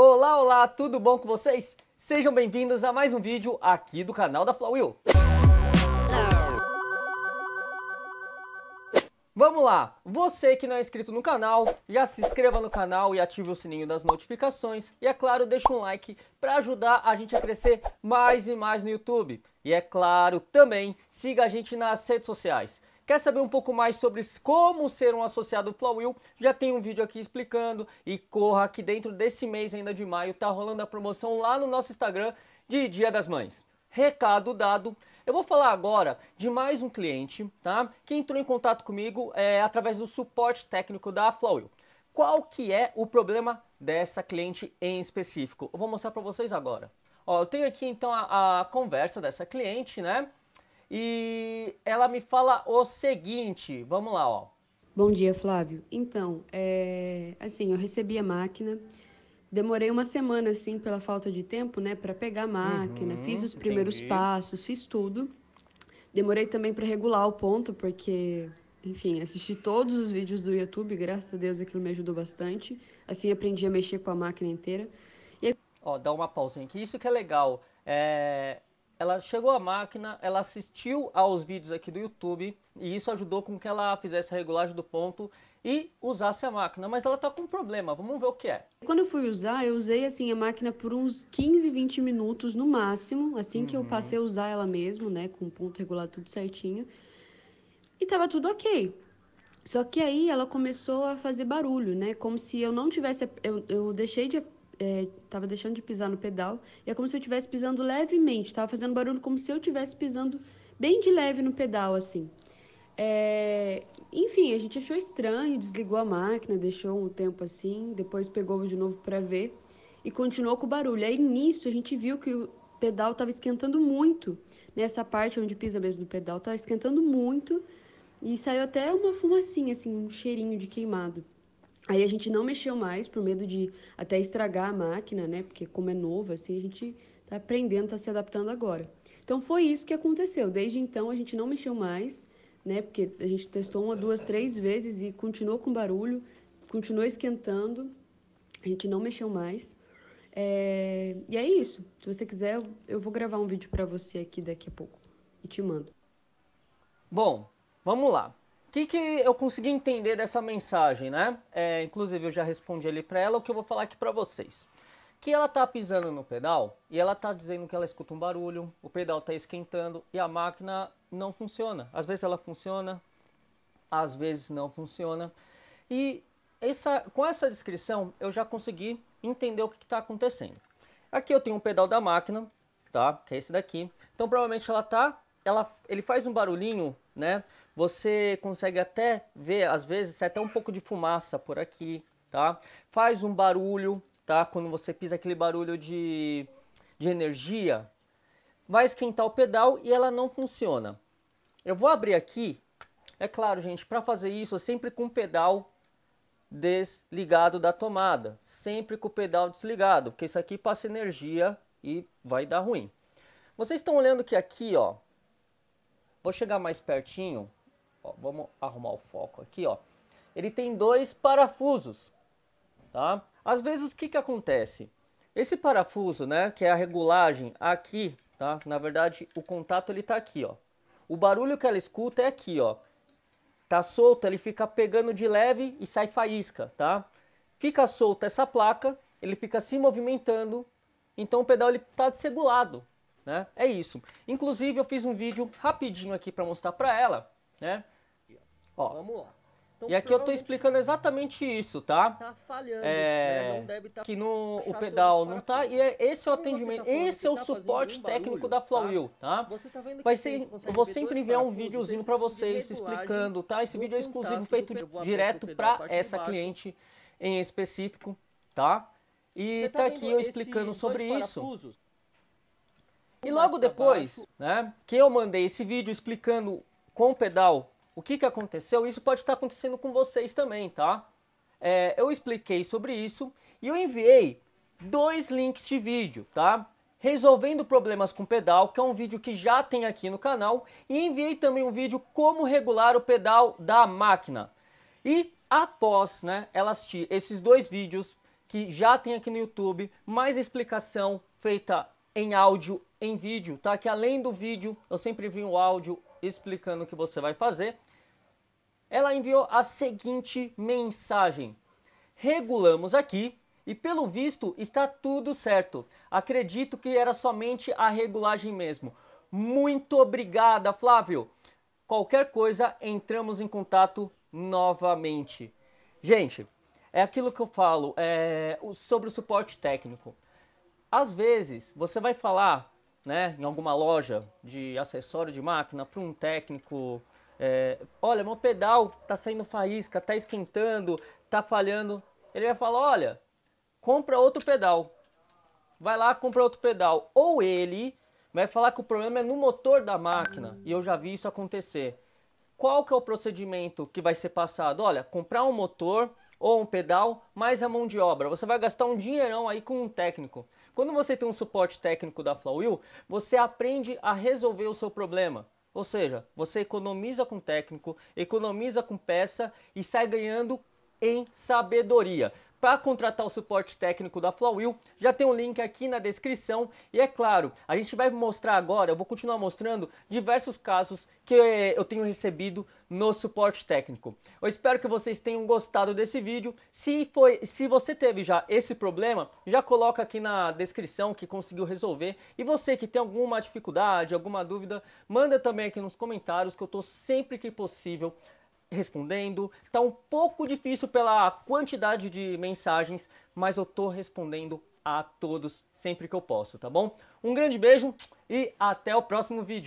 Olá, olá, tudo bom com vocês? Sejam bem-vindos a mais um vídeo aqui do canal da Flywheel. Vamos lá, você que não é inscrito no canal, já se inscreva no canal e ative o sininho das notificações. E é claro, deixa um like para ajudar a gente a crescer mais e mais no YouTube. E é claro, também siga a gente nas redes sociais. Quer saber um pouco mais sobre como ser um associado Flywheel? Já tem um vídeo aqui explicando e corra que dentro desse mês ainda de maio tá rolando a promoção lá no nosso Instagram de Dia das Mães. Recado dado. Eu vou falar agora de mais um cliente, tá? Que entrou em contato comigo é, através do suporte técnico da Flywheel. Qual que é o problema dessa cliente em específico? Eu vou mostrar para vocês agora. Ó, eu tenho aqui então a, a conversa dessa cliente, né? e ela me fala o seguinte, vamos lá, ó. Bom dia, Flávio. Então, é... assim, eu recebi a máquina, demorei uma semana, assim, pela falta de tempo, né, para pegar a máquina, uhum, fiz os primeiros entendi. passos, fiz tudo. Demorei também para regular o ponto, porque, enfim, assisti todos os vídeos do YouTube, graças a Deus aquilo me ajudou bastante. Assim, aprendi a mexer com a máquina inteira. E... Ó, dá uma pausa aqui. Isso que é legal. É, ela chegou à máquina, ela assistiu aos vídeos aqui do YouTube e isso ajudou com que ela fizesse a regulagem do ponto e usasse a máquina, mas ela está com um problema, vamos ver o que é. Quando eu fui usar, eu usei assim a máquina por uns 15, 20 minutos no máximo, assim uhum. que eu uhum. passei a usar ela mesmo, né, com o ponto regular tudo certinho. E tava tudo OK. Só que aí ela começou a fazer barulho, né? Como se eu não tivesse. Eu, eu deixei de estava é, deixando de pisar no pedal, e é como se eu estivesse pisando levemente, estava fazendo barulho como se eu estivesse pisando bem de leve no pedal, assim. É, enfim, a gente achou estranho, desligou a máquina, deixou um tempo assim, depois pegou de novo para ver e continuou com o barulho. Aí nisso a gente viu que o pedal estava esquentando muito, nessa parte onde pisa mesmo no pedal, estava esquentando muito e saiu até uma fumacinha, assim, um cheirinho de queimado. Aí a gente não mexeu mais por medo de até estragar a máquina, né? Porque como é novo, assim, a gente tá aprendendo, tá se adaptando agora. Então foi isso que aconteceu. Desde então a gente não mexeu mais, né? Porque a gente testou uma, duas, três vezes e continuou com barulho, continuou esquentando. A gente não mexeu mais. É... E é isso. Se você quiser, eu vou gravar um vídeo para você aqui daqui a pouco e te mando. Bom, vamos lá. O que, que eu consegui entender dessa mensagem, né? É, inclusive eu já respondi ali para ela o que eu vou falar aqui para vocês. Que ela tá pisando no pedal e ela tá dizendo que ela escuta um barulho, o pedal tá esquentando e a máquina não funciona. Às vezes ela funciona, às vezes não funciona. E essa, com essa descrição eu já consegui entender o que está acontecendo. Aqui eu tenho um pedal da máquina, tá? Que é esse daqui. Então provavelmente ela tá, ela, ele faz um barulhinho, né? Você consegue até ver, às vezes, até um pouco de fumaça por aqui, tá? Faz um barulho, tá? Quando você pisa aquele barulho de, de energia, vai esquentar o pedal e ela não funciona. Eu vou abrir aqui. É claro, gente, para fazer isso, sempre com o pedal desligado da tomada. Sempre com o pedal desligado, porque isso aqui passa energia e vai dar ruim. Vocês estão olhando que aqui, ó. Vou chegar mais pertinho Ó, vamos arrumar o foco aqui, ó. Ele tem dois parafusos, tá? Às vezes o que que acontece? Esse parafuso, né, que é a regulagem aqui, tá? Na verdade, o contato ele tá aqui, ó. O barulho que ela escuta é aqui, ó. Tá solto, ele fica pegando de leve e sai faísca, tá? Fica solta essa placa, ele fica se movimentando, então o pedal ele tá desregulado, né? É isso. Inclusive eu fiz um vídeo rapidinho aqui para mostrar para ela né? Ó, Vamos lá. Então, e aqui eu estou explicando exatamente isso, tá? Tá falhando, é, né? não deve Tá que no, o pedal não tá, e é, esse é o tá atendimento, tá esse é o tá suporte técnico barulho, da tá? Flowwheel, tá? Você tá vendo Vai ser, eu vou sempre enviar um videozinho para vocês explicando, tá? Esse vídeo é exclusivo, feito direto para essa cliente em específico, tá? E Você tá, tá aqui eu explicando sobre isso. E logo depois, né, que eu mandei esse vídeo explicando com o pedal, o que, que aconteceu, isso pode estar acontecendo com vocês também, tá? É, eu expliquei sobre isso e eu enviei dois links de vídeo, tá? Resolvendo problemas com pedal, que é um vídeo que já tem aqui no canal, e enviei também um vídeo como regular o pedal da máquina. E após né, ela assistir esses dois vídeos que já tem aqui no YouTube, mais explicação feita em áudio, em vídeo, tá? Que além do vídeo, eu sempre vi o áudio explicando o que você vai fazer, ela enviou a seguinte mensagem: Regulamos aqui e pelo visto está tudo certo. Acredito que era somente a regulagem mesmo. Muito obrigada, Flávio. Qualquer coisa, entramos em contato novamente. Gente, é aquilo que eu falo é, sobre o suporte técnico. Às vezes, você vai falar né, em alguma loja de acessório de máquina para um técnico. É, olha, meu pedal está saindo faísca, está esquentando, está falhando. Ele vai falar: olha, compra outro pedal. Vai lá, compra outro pedal. Ou ele vai falar que o problema é no motor da máquina. E eu já vi isso acontecer. Qual que é o procedimento que vai ser passado? Olha, comprar um motor, ou um pedal, mais a mão de obra. Você vai gastar um dinheirão aí com um técnico. Quando você tem um suporte técnico da Flywheel, você aprende a resolver o seu problema. Ou seja, você economiza com técnico, economiza com peça e sai ganhando em sabedoria. Para contratar o suporte técnico da Flywheel, já tem um link aqui na descrição. E é claro, a gente vai mostrar agora, eu vou continuar mostrando diversos casos que eu tenho recebido no suporte técnico. Eu espero que vocês tenham gostado desse vídeo. Se, foi, se você teve já esse problema, já coloca aqui na descrição que conseguiu resolver. E você que tem alguma dificuldade, alguma dúvida, manda também aqui nos comentários que eu estou sempre que possível respondendo. Tá um pouco difícil pela quantidade de mensagens, mas eu tô respondendo a todos sempre que eu posso, tá bom? Um grande beijo e até o próximo vídeo.